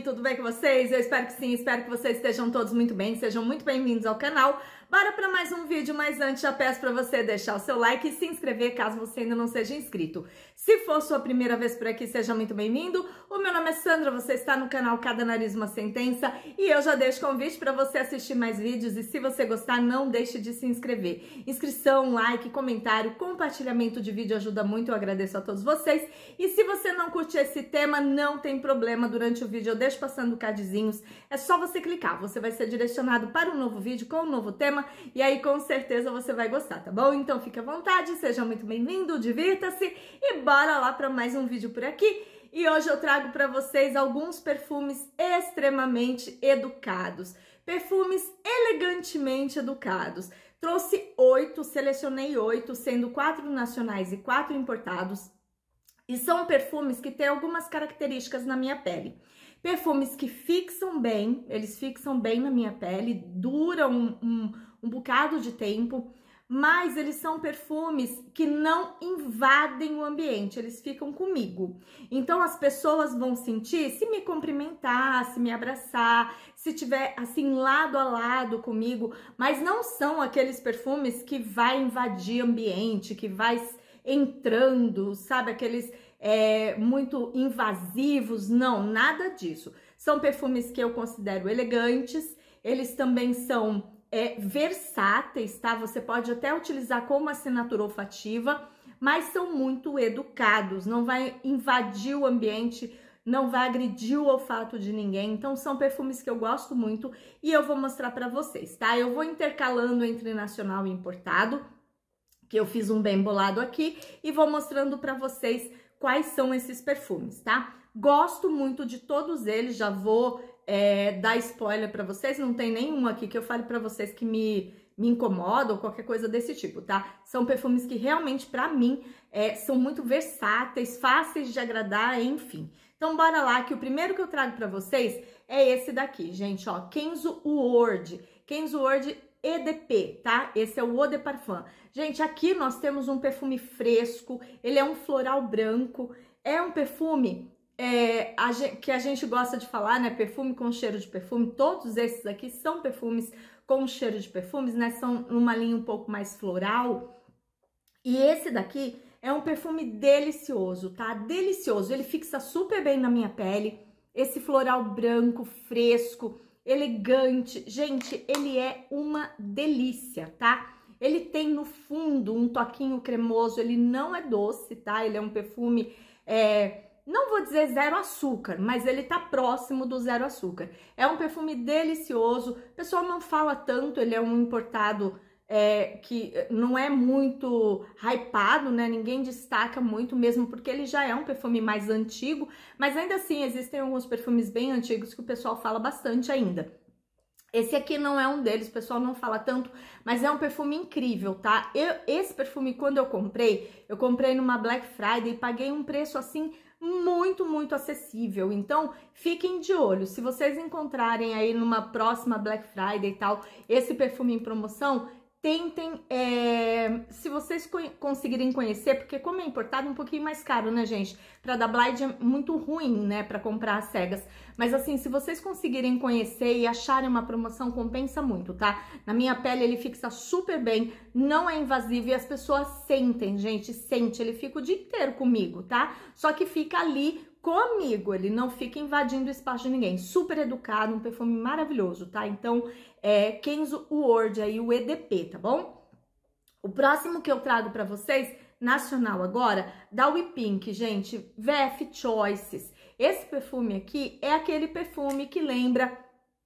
Tudo bem com vocês? Eu espero que sim, espero que vocês estejam todos muito bem, sejam muito bem-vindos ao canal. Bora para mais um vídeo, mas antes já peço para você deixar o seu like e se inscrever caso você ainda não seja inscrito. Se for sua primeira vez por aqui, seja muito bem-vindo. O meu nome é Sandra, você está no canal Cada Nariz Uma Sentença e eu já deixo convite para você assistir mais vídeos e se você gostar, não deixe de se inscrever. Inscrição, like, comentário, compartilhamento de vídeo ajuda muito, eu agradeço a todos vocês. E se você não curte esse tema, não tem problema, durante o vídeo eu deixo passando cardzinhos, é só você clicar, você vai ser direcionado para um novo vídeo com um novo tema e aí com certeza você vai gostar, tá bom? Então fique à vontade, seja muito bem-vindo, divirta-se e bora lá para mais um vídeo por aqui. E hoje eu trago para vocês alguns perfumes extremamente educados, perfumes elegantemente educados. Trouxe oito, selecionei oito, sendo quatro nacionais e quatro importados. E são perfumes que têm algumas características na minha pele. Perfumes que fixam bem, eles fixam bem na minha pele, duram um um bocado de tempo, mas eles são perfumes que não invadem o ambiente, eles ficam comigo. Então as pessoas vão sentir se me cumprimentar, se me abraçar, se tiver assim lado a lado comigo, mas não são aqueles perfumes que vai invadir ambiente, que vai entrando, sabe? Aqueles é, muito invasivos, não, nada disso. São perfumes que eu considero elegantes, eles também são é, versáteis, tá? Você pode até utilizar como assinatura olfativa, mas são muito educados, não vai invadir o ambiente, não vai agredir o olfato de ninguém. Então são perfumes que eu gosto muito e eu vou mostrar para vocês, tá? Eu vou intercalando entre nacional e importado, que eu fiz um bem bolado aqui e vou mostrando para vocês quais são esses perfumes, tá? Gosto muito de todos eles, já vou é, dar spoiler para vocês, não tem nenhum aqui que eu fale para vocês que me, me incomoda ou qualquer coisa desse tipo, tá? São perfumes que realmente, para mim, é, são muito versáteis, fáceis de agradar, enfim. Então, bora lá, que o primeiro que eu trago para vocês é esse daqui, gente, ó, Kenzo Word. Kenzo Word EDP, tá? Esse é o Eau de Parfum. Gente, aqui nós temos um perfume fresco, ele é um floral branco, é um perfume é, a gente, que a gente gosta de falar, né? Perfume com cheiro de perfume. Todos esses aqui são perfumes com cheiro de perfumes, né? São numa linha um pouco mais floral. E esse daqui é um perfume delicioso, tá? Delicioso. Ele fixa super bem na minha pele. Esse floral branco, fresco, elegante. Gente, ele é uma delícia, tá? Ele tem no fundo um toquinho cremoso. Ele não é doce, tá? Ele é um perfume... É, não vou dizer zero açúcar, mas ele tá próximo do zero açúcar. É um perfume delicioso, o pessoal não fala tanto, ele é um importado é, que não é muito hypado, né? Ninguém destaca muito mesmo, porque ele já é um perfume mais antigo, mas ainda assim existem alguns perfumes bem antigos que o pessoal fala bastante ainda. Esse aqui não é um deles, o pessoal não fala tanto, mas é um perfume incrível, tá? Eu, esse perfume, quando eu comprei, eu comprei numa Black Friday e paguei um preço assim muito, muito acessível. Então, fiquem de olho. Se vocês encontrarem aí numa próxima Black Friday e tal, esse perfume em promoção, tentem, é, se vocês conseguirem conhecer, porque como é importado, é um pouquinho mais caro, né, gente? Pra dar blind é muito ruim, né, pra comprar as cegas. Mas assim, se vocês conseguirem conhecer e acharem uma promoção, compensa muito, tá? Na minha pele ele fixa super bem, não é invasivo e as pessoas sentem, gente, sente. Ele fica o dia inteiro comigo, tá? Só que fica ali comigo, ele não fica invadindo o espaço de ninguém. Super educado, um perfume maravilhoso, tá? Então, é Kenzo Word aí, o EDP, tá bom? O próximo que eu trago para vocês, nacional agora, da We Pink, gente, VF Choices. Esse perfume aqui é aquele perfume que lembra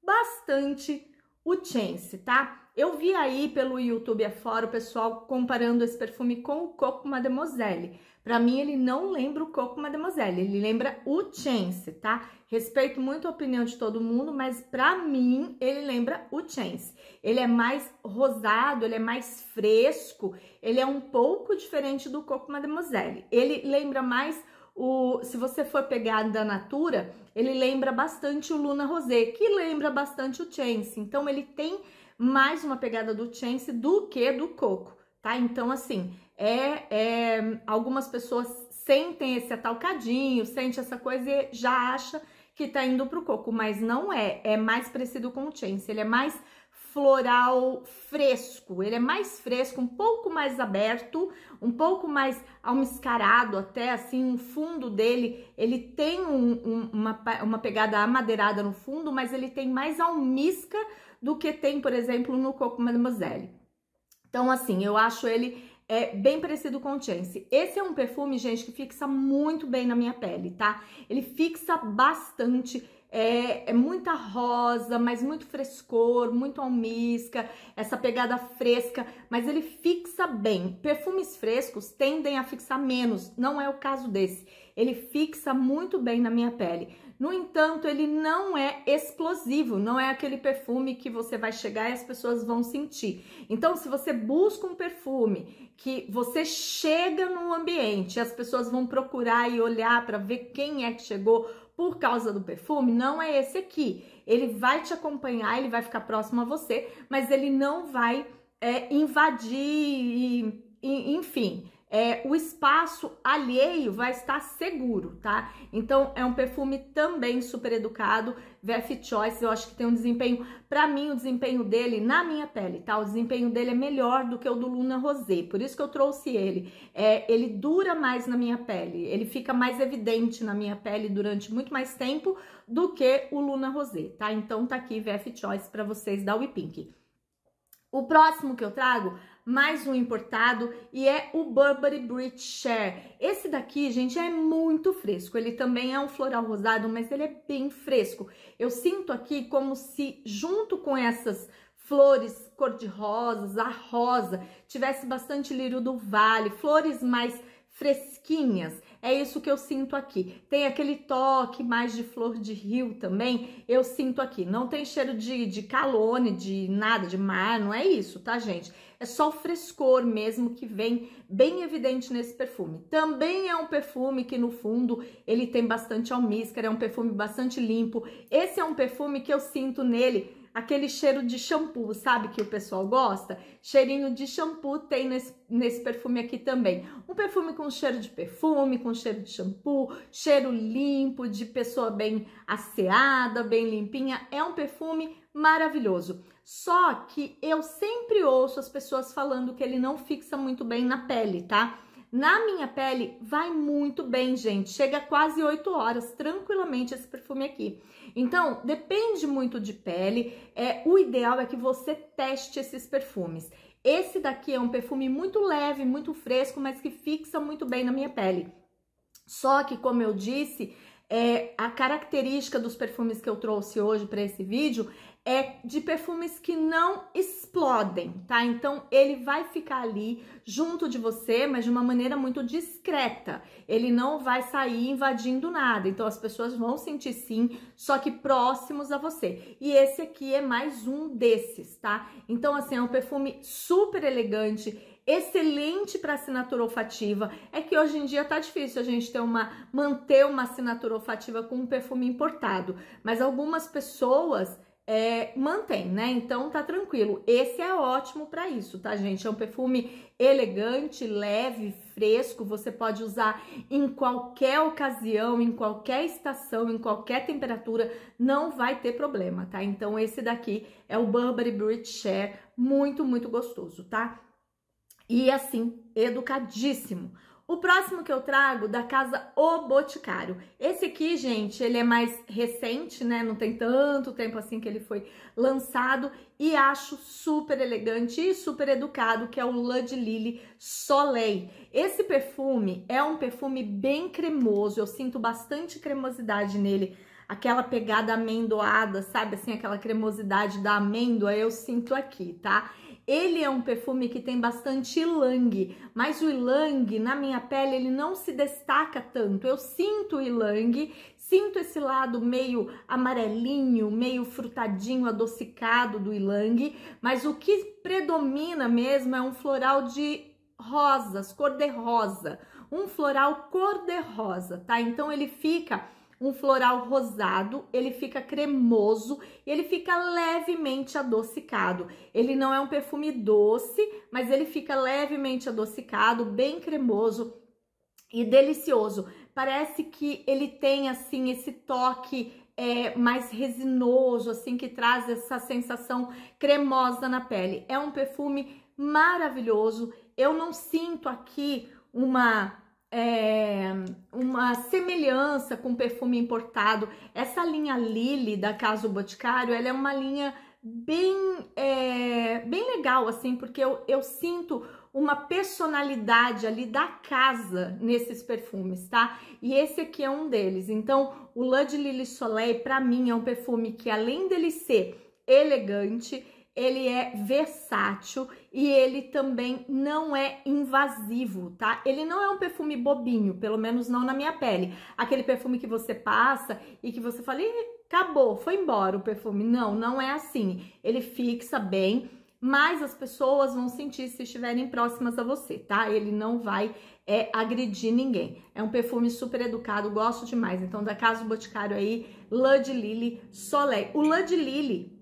bastante o Chance, tá? Eu vi aí pelo YouTube afora o pessoal comparando esse perfume com o Coco Mademoiselle. Para mim, ele não lembra o Coco Mademoiselle, ele lembra o Chance, tá? Respeito muito a opinião de todo mundo, mas para mim, ele lembra o Chance. Ele é mais rosado, ele é mais fresco, ele é um pouco diferente do Coco Mademoiselle. Ele lembra mais o, se você for pegar da Natura, ele lembra bastante o Luna Rosé, que lembra bastante o Chance. Então ele tem mais uma pegada do Chance do que do Coco, tá? Então assim, é, é algumas pessoas sentem esse atalcadinho, sente essa coisa e já acha que tá indo pro coco, mas não é, é mais parecido com o chance, ele é mais floral fresco, ele é mais fresco, um pouco mais aberto, um pouco mais almiscarado até, assim, o fundo dele, ele tem um, um, uma, uma pegada amadeirada no fundo, mas ele tem mais almisca do que tem, por exemplo, no Coco Mademoiselle. Então, assim, eu acho ele é bem parecido com o Chance. Esse é um perfume, gente, que fixa muito bem na minha pele, tá? Ele fixa bastante. É, é, muita rosa, mas muito frescor, muito almisca, essa pegada fresca, mas ele fixa bem. Perfumes frescos tendem a fixar menos, não é o caso desse. Ele fixa muito bem na minha pele. No entanto, ele não é explosivo, não é aquele perfume que você vai chegar e as pessoas vão sentir. Então, se você busca um perfume que você chega no ambiente, as pessoas vão procurar e olhar para ver quem é que chegou, por causa do perfume, não é esse aqui. Ele vai te acompanhar, ele vai ficar próximo a você, mas ele não vai é, invadir, e, e, enfim, é, o espaço alheio vai estar seguro, tá? Então é um perfume também super educado, VF Choice, eu acho que tem um desempenho, para mim o desempenho dele na minha pele, tá? O desempenho dele é melhor do que o do Luna Rosé, por isso que eu trouxe ele. É, ele dura mais na minha pele, ele fica mais evidente na minha pele durante muito mais tempo do que o Luna Rosé, tá? Então tá aqui VF Choice para vocês da We Pink. O próximo que eu trago mais um importado e é o Burberry Bridge Share. Esse daqui, gente, é muito fresco. Ele também é um floral rosado, mas ele é bem fresco. Eu sinto aqui como se junto com essas flores cor-de-rosas, a rosa, tivesse bastante lírio do vale, flores mais fresquinhas. É isso que eu sinto aqui. Tem aquele toque mais de flor de rio também, eu sinto aqui. Não tem cheiro de, de calone, de nada, de mar, não é isso, tá, gente? É só o frescor mesmo que vem bem evidente nesse perfume. Também é um perfume que no fundo ele tem bastante almíscar, é um perfume bastante limpo. Esse é um perfume que eu sinto nele aquele cheiro de shampoo, sabe que o pessoal gosta? Cheirinho de shampoo tem nesse, nesse perfume aqui também. Um perfume com cheiro de perfume, com cheiro de shampoo, cheiro limpo, de pessoa bem asseada, bem limpinha. É um perfume maravilhoso. Só que eu sempre ouço as pessoas falando que ele não fixa muito bem na pele, tá? Na minha pele vai muito bem, gente. Chega quase 8 horas tranquilamente esse perfume aqui. Então, depende muito de pele. É, o ideal é que você teste esses perfumes. Esse daqui é um perfume muito leve, muito fresco, mas que fixa muito bem na minha pele. Só que, como eu disse, é, a característica dos perfumes que eu trouxe hoje para esse vídeo é de perfumes que não explodem, tá? Então ele vai ficar ali junto de você, mas de uma maneira muito discreta. Ele não vai sair invadindo nada. Então as pessoas vão sentir sim, só que próximos a você. E esse aqui é mais um desses, tá? Então assim, é um perfume super elegante, excelente para assinatura olfativa. É que hoje em dia tá difícil a gente ter uma manter uma assinatura olfativa com um perfume importado, mas algumas pessoas é, mantém, né? Então tá tranquilo. Esse é ótimo para isso, tá, gente? É um perfume elegante, leve, fresco. Você pode usar em qualquer ocasião, em qualquer estação, em qualquer temperatura, não vai ter problema, tá? Então esse daqui é o Burberry Bridge Share, muito, muito gostoso, tá? E assim, educadíssimo. O próximo que eu trago da casa O Boticário. Esse aqui, gente, ele é mais recente, né? Não tem tanto tempo assim que ele foi lançado e acho super elegante e super educado, que é o Lud Lily Soleil. Esse perfume é um perfume bem cremoso, eu sinto bastante cremosidade nele. Aquela pegada amendoada, sabe assim, aquela cremosidade da amêndoa, eu sinto aqui, tá? Ele é um perfume que tem bastante ylang, mas o ylang na minha pele ele não se destaca tanto. Eu sinto o ylang, sinto esse lado meio amarelinho, meio frutadinho, adocicado do ylang, mas o que predomina mesmo é um floral de rosas, cor de rosa, um floral cor de rosa, tá? Então ele fica um floral rosado, ele fica cremoso e ele fica levemente adocicado. Ele não é um perfume doce, mas ele fica levemente adocicado, bem cremoso e delicioso. Parece que ele tem assim esse toque é, mais resinoso, assim que traz essa sensação cremosa na pele. É um perfume maravilhoso. Eu não sinto aqui uma é, uma semelhança com perfume importado. Essa linha Lily da Casa Boticário, ela é uma linha bem, é, bem legal, assim, porque eu, eu sinto uma personalidade ali da casa nesses perfumes, tá? E esse aqui é um deles. Então, o Lud Lily Soleil, para mim, é um perfume que além dele ser elegante, ele é versátil e ele também não é invasivo, tá? Ele não é um perfume bobinho, pelo menos não na minha pele. Aquele perfume que você passa e que você fala, acabou, foi embora o perfume. Não, não é assim. Ele fixa bem, mas as pessoas vão sentir se estiverem próximas a você, tá? Ele não vai é, agredir ninguém. É um perfume super educado, gosto demais. Então, da Casa do Boticário aí, Lud Lily Soleil. O Lud Lily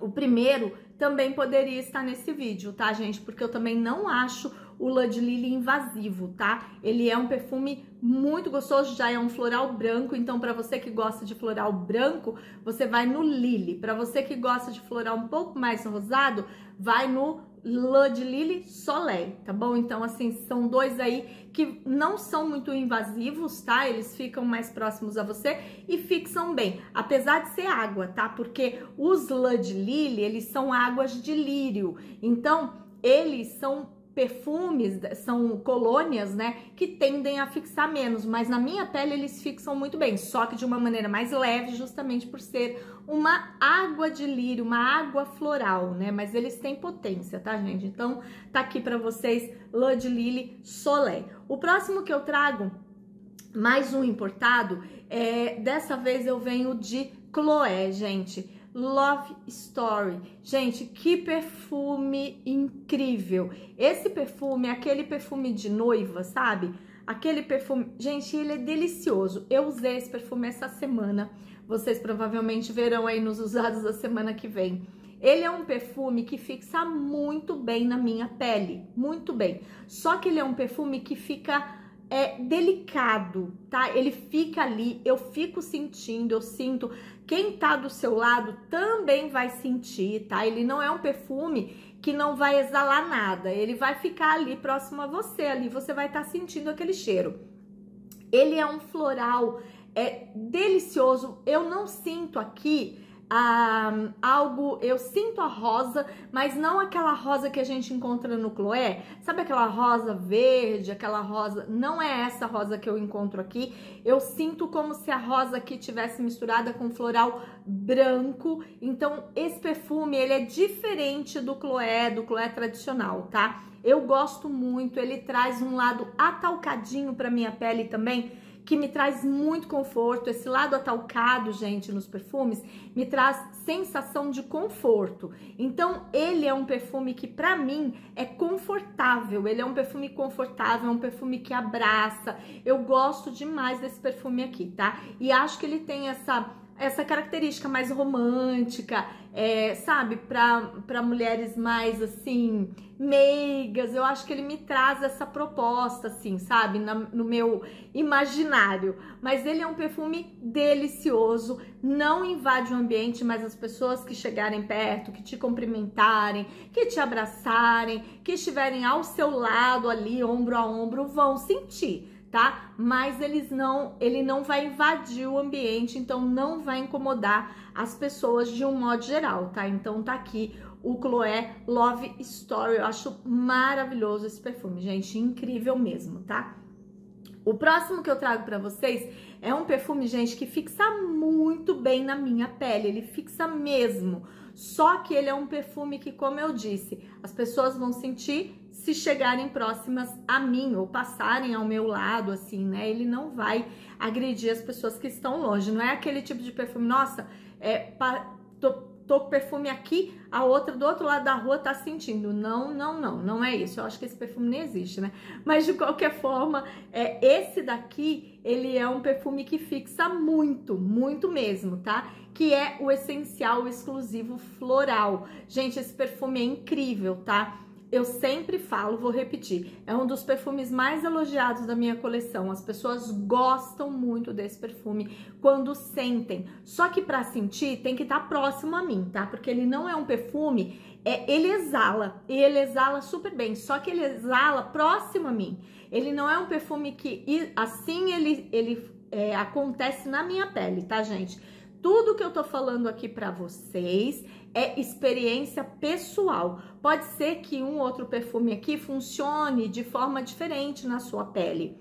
o primeiro também poderia estar nesse vídeo, tá, gente? Porque eu também não acho o Lud Lily invasivo, tá? Ele é um perfume muito gostoso, já é um floral branco, então para você que gosta de floral branco, você vai no Lily. Para você que gosta de floral um pouco mais rosado, vai no Lã de Soleil, tá bom? Então, assim, são dois aí que não são muito invasivos, tá? Eles ficam mais próximos a você e fixam bem, apesar de ser água, tá? Porque os Lã de eles são águas de lírio. Então, eles são perfumes, são colônias, né, que tendem a fixar menos, mas na minha pele eles fixam muito bem, só que de uma maneira mais leve, justamente por ser uma água de lírio, uma água floral, né? Mas eles têm potência, tá, gente? Então, tá aqui para vocês Lã Lily Soleil. O próximo que eu trago, mais um importado, é dessa vez eu venho de Chloé, gente. Love Story. Gente, que perfume incrível. Esse perfume, aquele perfume de noiva, sabe? Aquele perfume, gente, ele é delicioso. Eu usei esse perfume essa semana. Vocês provavelmente verão aí nos usados da semana que vem. Ele é um perfume que fixa muito bem na minha pele, muito bem. Só que ele é um perfume que fica é delicado, tá? Ele fica ali, eu fico sentindo, eu sinto. Quem tá do seu lado também vai sentir, tá? Ele não é um perfume que não vai exalar nada, ele vai ficar ali próximo a você, ali você vai estar tá sentindo aquele cheiro. Ele é um floral, é delicioso. Eu não sinto aqui ah, algo, eu sinto a rosa, mas não aquela rosa que a gente encontra no Cloé. Sabe aquela rosa verde, aquela rosa, não é essa rosa que eu encontro aqui. Eu sinto como se a rosa aqui tivesse misturada com floral branco. Então esse perfume, ele é diferente do Cloé, do Cloé tradicional, tá? Eu gosto muito, ele traz um lado atalcadinho para minha pele também que me traz muito conforto. Esse lado atalcado, gente, nos perfumes, me traz sensação de conforto. Então, ele é um perfume que, para mim, é confortável. Ele é um perfume confortável, é um perfume que abraça. Eu gosto demais desse perfume aqui, tá? E acho que ele tem essa essa característica mais romântica, é, sabe, para mulheres mais assim, meigas. Eu acho que ele me traz essa proposta, assim, sabe, Na, no meu imaginário. Mas ele é um perfume delicioso, não invade o ambiente, mas as pessoas que chegarem perto, que te cumprimentarem, que te abraçarem, que estiverem ao seu lado ali, ombro a ombro, vão sentir tá? Mas eles não, ele não vai invadir o ambiente, então não vai incomodar as pessoas de um modo geral, tá? Então tá aqui o Chloé Love Story. Eu acho maravilhoso esse perfume, gente, incrível mesmo, tá? O próximo que eu trago para vocês é um perfume, gente, que fixa muito bem na minha pele, ele fixa mesmo. Só que ele é um perfume que, como eu disse, as pessoas vão sentir se chegarem próximas a mim ou passarem ao meu lado, assim, né? Ele não vai agredir as pessoas que estão longe. Não é aquele tipo de perfume, nossa, é, pa, tô, tô perfume aqui, a outra do outro lado da rua tá sentindo. Não, não, não, não é isso. Eu acho que esse perfume nem existe, né? Mas de qualquer forma, é, esse daqui, ele é um perfume que fixa muito, muito mesmo, tá? Que é o essencial exclusivo floral. Gente, esse perfume é incrível, tá? eu sempre falo, vou repetir, é um dos perfumes mais elogiados da minha coleção. As pessoas gostam muito desse perfume quando sentem. Só que para sentir tem que estar tá próximo a mim, tá? Porque ele não é um perfume, é, ele exala e ele exala super bem. Só que ele exala próximo a mim. Ele não é um perfume que assim ele ele é, acontece na minha pele, tá, gente? Tudo que eu tô falando aqui para vocês é experiência pessoal. Pode ser que um outro perfume aqui funcione de forma diferente na sua pele.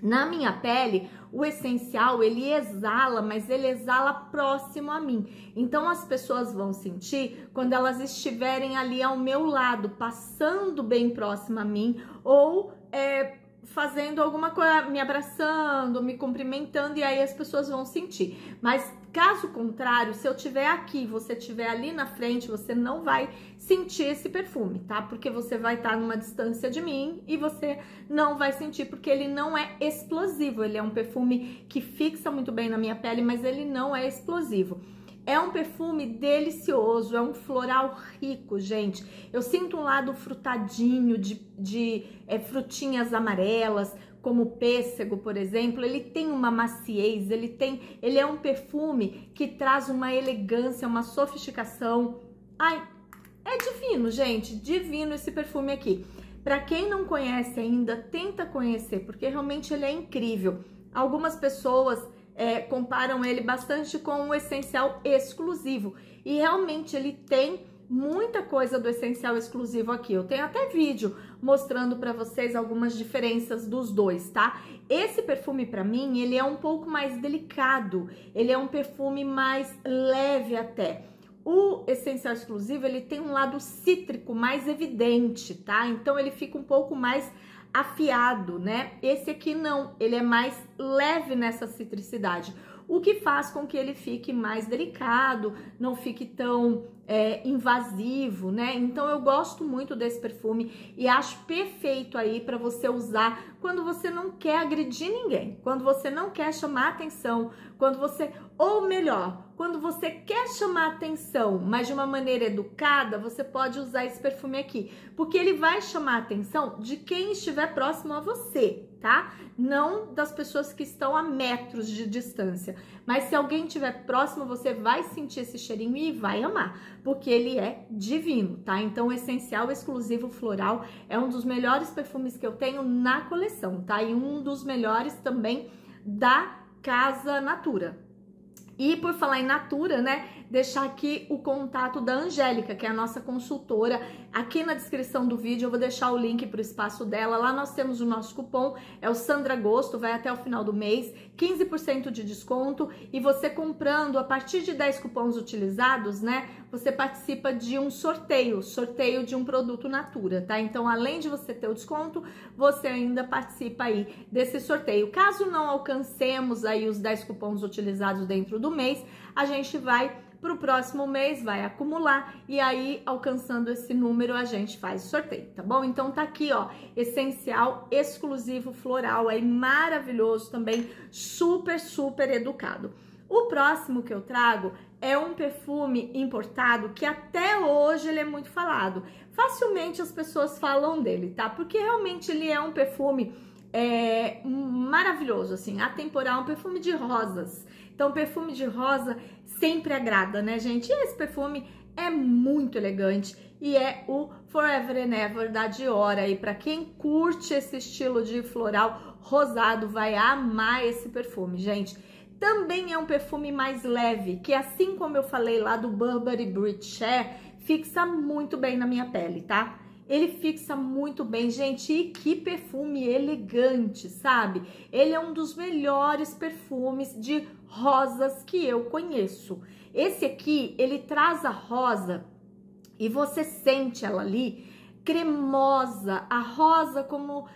Na minha pele, o essencial ele exala, mas ele exala próximo a mim. Então as pessoas vão sentir quando elas estiverem ali ao meu lado, passando bem próximo a mim ou é, fazendo alguma coisa, me abraçando, me cumprimentando, e aí as pessoas vão sentir. Mas Caso contrário, se eu tiver aqui, você tiver ali na frente, você não vai sentir esse perfume, tá? Porque você vai estar tá numa distância de mim e você não vai sentir, porque ele não é explosivo. Ele é um perfume que fixa muito bem na minha pele, mas ele não é explosivo. É um perfume delicioso, é um floral rico, gente. Eu sinto um lado frutadinho de, de é, frutinhas amarelas, como o pêssego, por exemplo, ele tem uma maciez, ele tem, ele é um perfume que traz uma elegância, uma sofisticação. Ai, é divino, gente, divino esse perfume aqui. Para quem não conhece ainda, tenta conhecer, porque realmente ele é incrível. Algumas pessoas é, comparam ele bastante com o um essencial exclusivo e realmente ele tem muita coisa do essencial exclusivo aqui. Eu tenho até vídeo mostrando para vocês algumas diferenças dos dois, tá? Esse perfume para mim, ele é um pouco mais delicado, ele é um perfume mais leve até. O essencial exclusivo, ele tem um lado cítrico mais evidente, tá? Então ele fica um pouco mais afiado, né? Esse aqui não, ele é mais leve nessa citricidade o que faz com que ele fique mais delicado, não fique tão é, invasivo, né? Então eu gosto muito desse perfume e acho perfeito aí para você usar quando você não quer agredir ninguém, quando você não quer chamar atenção, quando você, ou melhor, quando você quer chamar atenção, mas de uma maneira educada, você pode usar esse perfume aqui, porque ele vai chamar a atenção de quem estiver próximo a você, tá? Não das pessoas que estão a metros de distância, mas se alguém estiver próximo, você vai sentir esse cheirinho e vai amar, porque ele é divino, tá? Então, o essencial exclusivo floral é um dos melhores perfumes que eu tenho na coleção, tá? E um dos melhores também da Casa Natura, e por falar em natura, né? deixar aqui o contato da Angélica, que é a nossa consultora. Aqui na descrição do vídeo eu vou deixar o link para o espaço dela. Lá nós temos o nosso cupom, é o Sandra Gosto. vai até o final do mês, 15% de desconto. E você comprando a partir de 10 cupons utilizados, né? Você participa de um sorteio, sorteio de um produto Natura, tá? Então, além de você ter o desconto, você ainda participa aí desse sorteio. Caso não alcancemos aí os 10 cupons utilizados dentro do mês, a gente vai para o próximo mês, vai acumular e aí alcançando esse número a gente faz o sorteio, tá bom? Então tá aqui, ó, essencial exclusivo floral aí maravilhoso também, super super educado. O próximo que eu trago é um perfume importado que até hoje ele é muito falado. Facilmente as pessoas falam dele, tá? Porque realmente ele é um perfume é, maravilhoso, assim, atemporal, um perfume de rosas. Então, perfume de rosa sempre agrada, né, gente? E esse perfume é muito elegante e é o Forever and Ever da Dior aí para quem curte esse estilo de floral rosado vai amar esse perfume, gente. Também é um perfume mais leve, que assim como eu falei lá do Burberry Bridge Share, fixa muito bem na minha pele, tá? Ele fixa muito bem, gente, e que perfume elegante, sabe? Ele é um dos melhores perfumes de rosas que eu conheço. Esse aqui, ele traz a rosa e você sente ela ali cremosa, a rosa como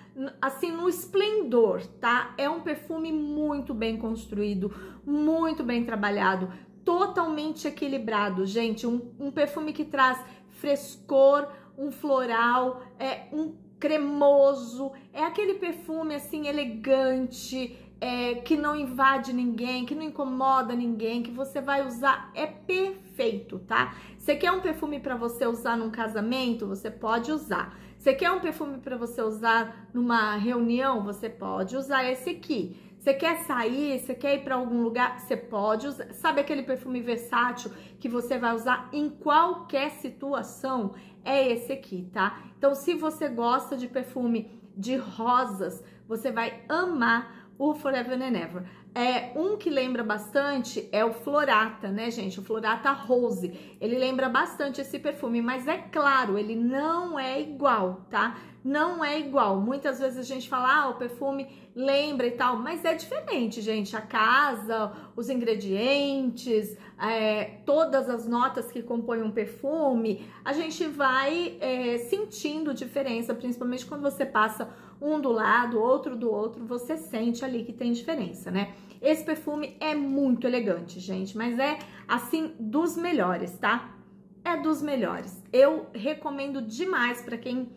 assim no esplendor, tá? É um perfume muito bem construído, muito bem trabalhado, totalmente equilibrado, gente, um, um perfume que traz frescor, um floral, é um cremoso, é aquele perfume assim elegante, é, que não invade ninguém, que não incomoda ninguém, que você vai usar é perfeito, tá? Você quer um perfume para você usar num casamento? Você pode usar. Você quer um perfume para você usar numa reunião? Você pode usar esse aqui. Você quer sair, você quer ir para algum lugar, você pode usar. Sabe aquele perfume versátil que você vai usar em qualquer situação? É esse aqui, tá? Então, se você gosta de perfume de rosas, você vai amar o Forever and Ever. É, um que lembra bastante é o Florata, né, gente? O Florata Rose. Ele lembra bastante esse perfume, mas é claro, ele não é igual, tá? não é igual. Muitas vezes a gente fala, ah, o perfume lembra e tal, mas é diferente, gente. A casa, os ingredientes, é, todas as notas que compõem um perfume, a gente vai é, sentindo diferença, principalmente quando você passa um do lado, outro do outro, você sente ali que tem diferença, né? Esse perfume é muito elegante, gente, mas é assim dos melhores, tá? É dos melhores. Eu recomendo demais para quem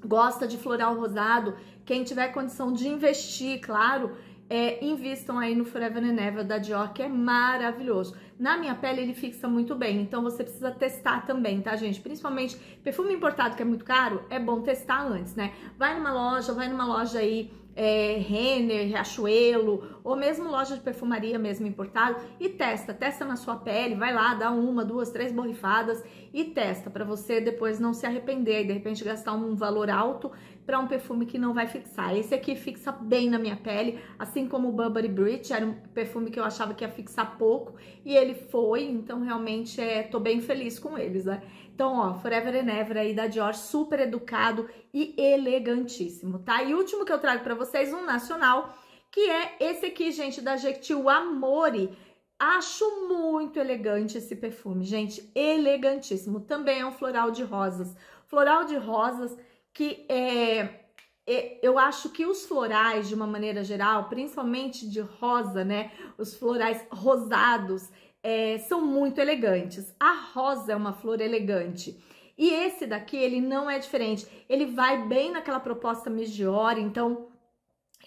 gosta de floral rosado, quem tiver condição de investir, claro, é, invistam aí no Forever and Ever da Dior, que é maravilhoso. Na minha pele ele fixa muito bem, então você precisa testar também, tá, gente? Principalmente perfume importado que é muito caro, é bom testar antes, né? Vai numa loja, vai numa loja aí é, Renner, Riachuelo, ou mesmo loja de perfumaria mesmo importado e testa, testa na sua pele, vai lá, dá uma, duas, três borrifadas e testa para você depois não se arrepender e de repente gastar um valor alto para um perfume que não vai fixar. Esse aqui fixa bem na minha pele, assim como o Burberry Bridge, era um perfume que eu achava que ia fixar pouco e ele foi, então realmente é, tô bem feliz com eles, né? Então, ó, Forever and Ever aí da Dior, super educado e elegantíssimo, tá? E último que eu trago para vocês, um nacional, que é esse aqui, gente, da Jequitil Amore. Acho muito elegante esse perfume, gente, elegantíssimo. Também é um floral de rosas. Floral de rosas que é, é, eu acho que os florais, de uma maneira geral, principalmente de rosa, né? Os florais rosados é, são muito elegantes. A rosa é uma flor elegante. E esse daqui, ele não é diferente. Ele vai bem naquela proposta Migiore, então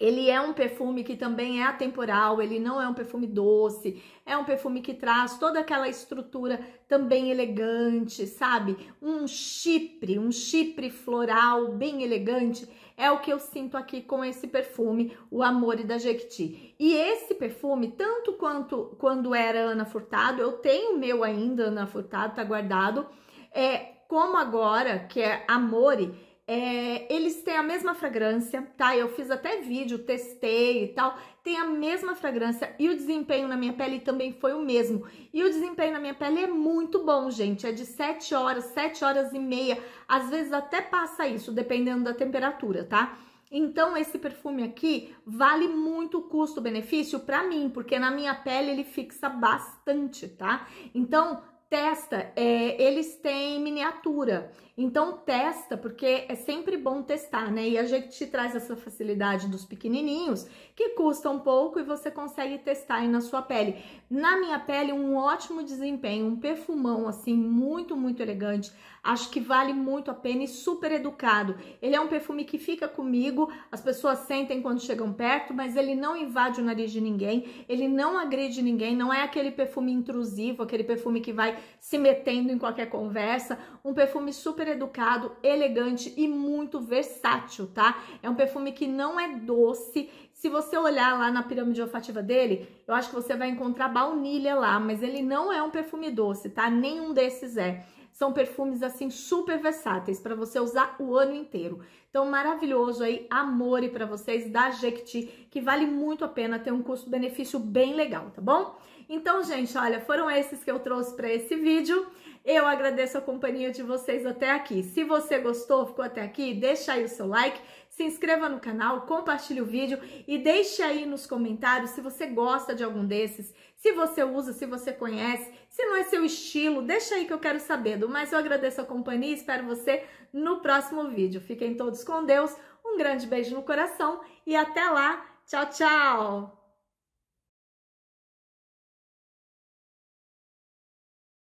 ele é um perfume que também é atemporal, ele não é um perfume doce, é um perfume que traz toda aquela estrutura também elegante, sabe? Um chipre, um chipre floral bem elegante, é o que eu sinto aqui com esse perfume, o Amor da Jequiti. E esse perfume, tanto quanto quando era Ana Furtado, eu tenho o meu ainda, Ana Furtado, tá guardado, é como agora, que é Amore, é, eles têm a mesma fragrância, tá? Eu fiz até vídeo, testei e tal. Tem a mesma fragrância e o desempenho na minha pele também foi o mesmo. E o desempenho na minha pele é muito bom, gente. É de 7 horas, 7 horas e meia. Às vezes até passa isso, dependendo da temperatura, tá? Então, esse perfume aqui vale muito o custo-benefício para mim, porque na minha pele ele fixa bastante, tá? Então, testa, é, eles têm miniatura. Então testa, porque é sempre bom testar, né? E a gente traz essa facilidade dos pequenininhos, que custa um pouco e você consegue testar aí na sua pele. Na minha pele, um ótimo desempenho, um perfumão assim muito, muito elegante. Acho que vale muito a pena e super educado. Ele é um perfume que fica comigo, as pessoas sentem quando chegam perto, mas ele não invade o nariz de ninguém, ele não agride ninguém, não é aquele perfume intrusivo, aquele perfume que vai se metendo em qualquer conversa. Um perfume super educado, elegante e muito versátil, tá? É um perfume que não é doce. Se você olhar lá na pirâmide olfativa dele, eu acho que você vai encontrar baunilha lá, mas ele não é um perfume doce, tá? Nenhum desses é. São perfumes assim super versáteis para você usar o ano inteiro. Então maravilhoso aí, Amore para vocês da Jequiti, que vale muito a pena, tem um custo-benefício bem legal, tá bom? Então, gente, olha, foram esses que eu trouxe para esse vídeo. Eu agradeço a companhia de vocês até aqui. Se você gostou, ficou até aqui, deixa aí o seu like, se inscreva no canal, compartilhe o vídeo e deixe aí nos comentários se você gosta de algum desses, se você usa, se você conhece, se não é seu estilo, deixa aí que eu quero saber. Do mais, eu agradeço a companhia e espero você no próximo vídeo. Fiquem todos com Deus, um grande beijo no coração e até lá. Tchau, tchau!